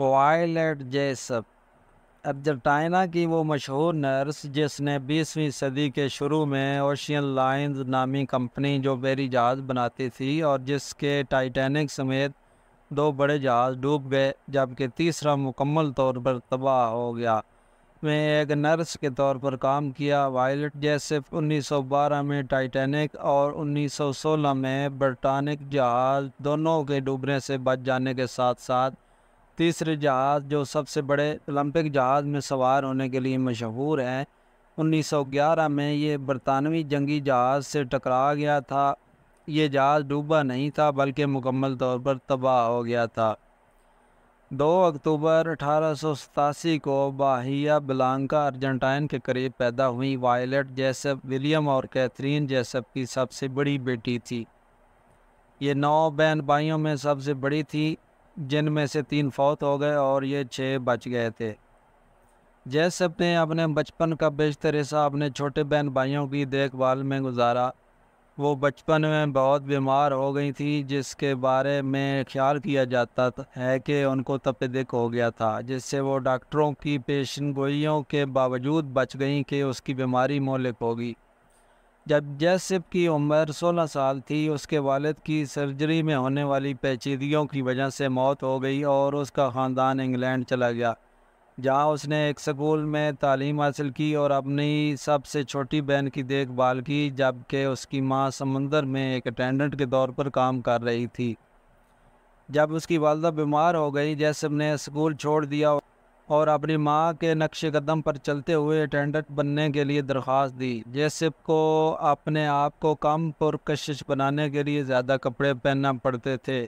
violet Jessop Argentina की वो मशहूर नर्स जिसने 20वीं सदी के शुरू में ओशियन लाइन्स नामी कंपनी जो बेरी जहाज़ बनाती थी और जिसके टाइटैनिक समेत दो बड़े जहाज़ डूब गए जबकि तीसरा मुकम्मल तौर पर तबाह हो गया में एक नर्स के तौर पर काम किया वायलट जैसे 1912 में टाइटैनिक और 1916 में बर्टानिक जहाज़ दोनों के डूबने से बच जाने के साथ साथ तीसरे जहाज़ जो सबसे बड़े ओलंपिक जहाज़ में सवार होने के लिए मशहूर हैं 1911 में ये बरतानवी जंगी जहाज़ से टकरा गया था ये जहाज़ डूबा नहीं था बल्कि मुकम्मल तौर पर तबाह हो गया था 2 अक्टूबर अठारह को बाहिया बलानका अर्जेंटाइन के करीब पैदा हुई वायलट जैसब विलियम और कैथरीन जैसब की सबसे बड़ी बेटी थी ये नौ बहन भाइयों में सबसे बड़ी थी जिनमें से तीन फौत हो गए और ये छः बच गए थे जैसे ने अपने बचपन का बेशतर हिस्सा अपने छोटे बहन भाइयों की देखभाल में गुजारा वो बचपन में बहुत बीमार हो गई थी जिसके बारे में ख्याल किया जाता है कि उनको तपेदिक हो गया था जिससे वो डॉक्टरों की पेशन गोइयों के बावजूद बच गई कि उसकी बीमारी मोलिक होगी जब जैसिफ की उम्र 16 साल थी उसके वालद की सर्जरी में होने वाली पेचीदगियों की वजह से मौत हो गई और उसका ख़ानदान इंग्लैंड चला गया जहाँ उसने एक स्कूल में तालीम हासिल की और अपनी सबसे छोटी बहन की देखभाल की जबकि उसकी माँ समंदर में एक अटेंडेंट के तौर पर काम कर रही थी जब उसकी वालदा बीमार हो गई जैसब ने स्कूल छोड़ दिया और अपनी माँ के नक्श कदम पर चलते हुए अटेंडेंट बनने के लिए दरख्वास्त दी जेसिप को अपने आप को कम पुरकशिश बनाने के लिए ज़्यादा कपड़े पहनना पड़ते थे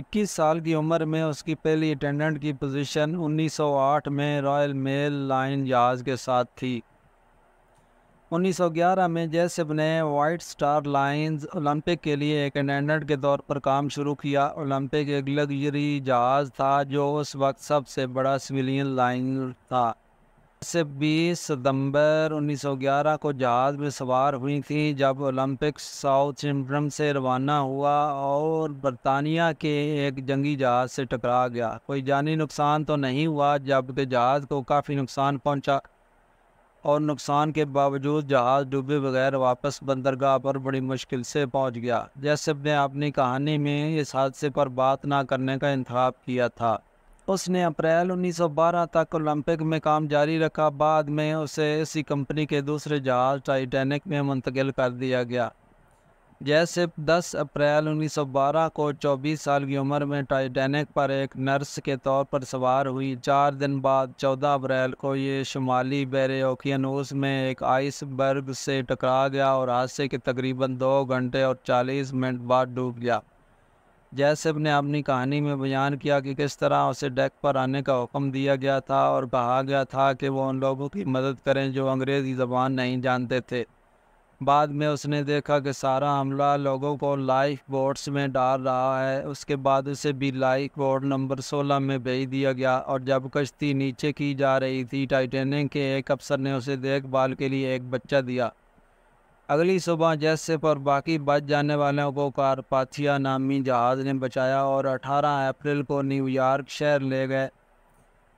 21 साल की उम्र में उसकी पहली अटेंडेंट की पोजीशन 1908 में रॉयल मेल लाइन जहाज़ के साथ थी 1911 में जैसब ने वाइट स्टार लाइंस ओलंपिक के लिए एक अटेंडेंट के तौर पर काम शुरू किया ओलंपिक एक लग्जरी जहाज़ था जो उस वक्त सबसे बड़ा सिविलियन लाइन था से 20 सितंबर 1911 को जहाज़ में सवार हुई थी जब ओलंपिक साउथ सिम्पटम से रवाना हुआ और बरतानिया के एक जंगी जहाज़ से टकरा गया कोई जानी नुकसान तो नहीं हुआ जबकि जहाज़ को काफ़ी नुकसान पहुंचा और नुकसान के बावजूद जहाज़ डूबे बगैर वापस बंदरगाह पर बड़ी मुश्किल से पहुंच गया जैसे ने अपनी कहानी में इस हादसे पर बात ना करने का इंतब किया था उसने अप्रैल 1912 तक ओलंपिक में काम जारी रखा बाद में उसे इसी कंपनी के दूसरे जहाज़ टाइटैनिक में मुंतकिल कर दिया गया जैसिप दस अप्रैल 1912 को 24 साल की उम्र में टाइटैनिक पर एक नर्स के तौर पर सवार हुई चार दिन बाद 14 अप्रैल को ये शुमाली बेरे में एक आइसबर्ग से टकरा गया और हादसे के तकरीबन दो घंटे और 40 मिनट बाद डूब गया जैसिप ने अपनी कहानी में बयान किया कि किस तरह उसे डेक पर आने का हुक्म दिया गया था और कहा गया था कि वो उन लोगों की मदद करें जो अंग्रेज़ी ज़बान नहीं जानते थे बाद में उसने देखा कि सारा हमला लोगों को लाइफ बोट्स में डाल रहा है उसके बाद उसे भी लाइफ बोट नंबर 16 में भेज दिया गया और जब कश्ती नीचे की जा रही थी टाइटेनिक के एक अफसर ने उसे देखभाल के लिए एक बच्चा दिया अगली सुबह जैसे पर बाकी बच जाने वालों को कारपाथिया नामी जहाज़ ने बचाया और 18 अप्रैल को न्यूयॉर्क शहर ले गए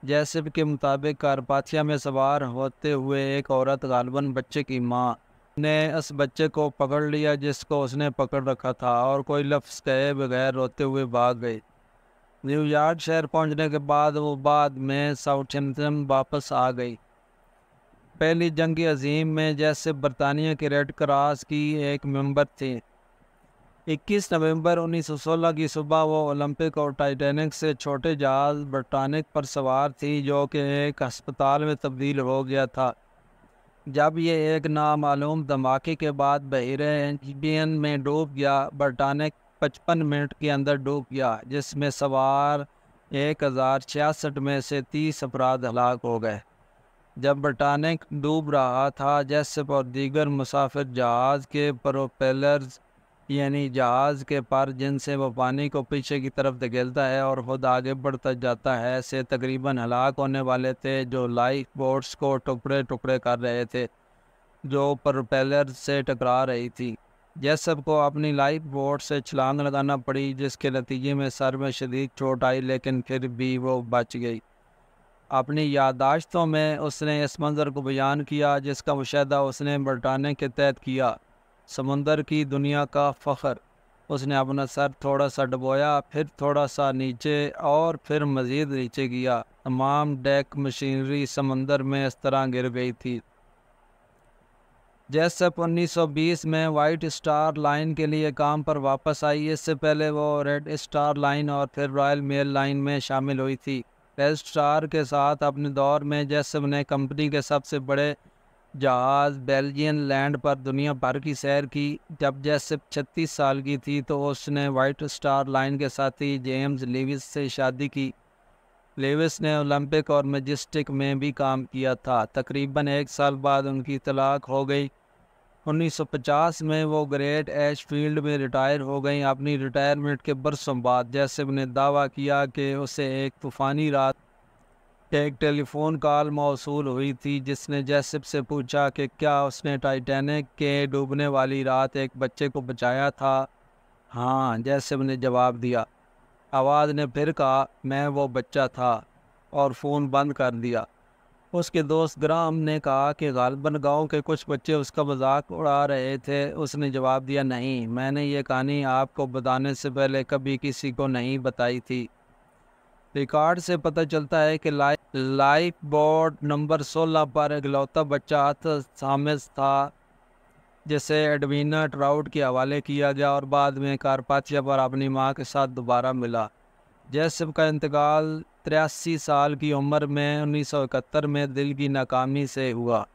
जैसे के मुताबिक कारपाथिया में सवार होते हुए एक औरत गालबन बच्चे की माँ ने उस बच्चे को पकड़ लिया जिसको उसने पकड़ रखा था और कोई लफ्ज़ कहे बगैर रोते हुए भाग गई न्यूयॉर्क शहर पहुंचने के बाद वो बाद में साउथम्पटन वापस आ गई पहली जंग अजीम में जैसे बरतानिया के रेड क्रॉस की एक मेंबर थी 21 नवंबर 1916 की सुबह वो ओलंपिक और टाइटैनिक से छोटे जहाज़ बर्टानिक पर सवार थी जो कि एक अस्पताल में तब्दील हो गया था जब ये एक नामालूम धमाके के बाद बहरे एंजियन में डूब गया बर्टानिक पचपन मिनट के अंदर डूब गया जिसमें सवार एक हज़ार छियासठ में से तीस अपराध हलाक हो गए जब बर्टानिक डूब रहा था जैसे और दीगर मुसाफिर जहाज़ के प्रोपेलर्स यानी जहाज़ के पार जिनसे वो पानी को पीछे की तरफ धकेलता है और ख़ुद आगे बढ़ता जाता है से तकरीबन हलाक होने वाले थे जो लाइफ बोट्स को टुकड़े टुकड़े कर रहे थे जो प्रोपेलर से टकरा रही थी यह को अपनी लाइफ बोट से छलांग लगाना पड़ी जिसके नतीजे में सर में शदीद चोट आई लेकिन फिर भी वो बच गई अपनी यादाश्तों में उसने इस मंज़र को बयान किया जिसका मुशाह उसने बरटाने के तहत किया समंदर की दुनिया का फ़ख्र उसने अपना सर थोड़ा सा डबोया फिर थोड़ा सा नीचे और फिर मज़ीद नीचे गया तमाम डेक मशीनरी समंदर में इस तरह गिर गई थी जैसप 1920 में वाइट स्टार लाइन के लिए काम पर वापस आई इससे पहले वो रेड स्टार लाइन और फिर रॉयल मेल लाइन में शामिल हुई थी रेड स्टार के साथ अपने दौर में जैसप ने कंपनी के सबसे बड़े जहाज़ बेल्जियन लैंड पर दुनिया भर की सैर की जब सिर्फ छत्तीस साल की थी तो उसने वाइट स्टार लाइन के साथी जेम्स लेविस से शादी की लेविस ने ओलंपिक और मजिस्टिक में भी काम किया था तकरीबन एक साल बाद उनकी तलाक हो गई 1950 में वो ग्रेट एश फील्ड में रिटायर हो गई अपनी रिटायरमेंट के बरसों बाद जैसे ने दावा किया कि उसे एक तूफ़ानी रात एक टेलीफोन कॉल मौसू हुई थी जिसने जैसिब से पूछा कि क्या उसने टाइटैनिक के डूबने वाली रात एक बच्चे को बचाया था हाँ जैसब ने जवाब दिया आवाज़ ने फिर कहा मैं वो बच्चा था और फ़ोन बंद कर दिया उसके दोस्त ग्राम ने कहा कि गालबन गांव के कुछ बच्चे उसका मजाक उड़ा रहे थे उसने जवाब दिया नहीं मैंने ये कहानी आपको बताने से पहले कभी किसी को नहीं बताई थी रिकॉर्ड से पता चलता है कि लाइफ लाइफ बोर्ड नंबर 16 पर इकलौता बच्चा शामिल था जिसे एडविना ट्राउट के हवाले किया गया और बाद में कारपाचिया पर अपनी माँ के साथ दोबारा मिला जैसब का इंतकाल तिरासी साल की उम्र में 1971 में दिल की नाकामी से हुआ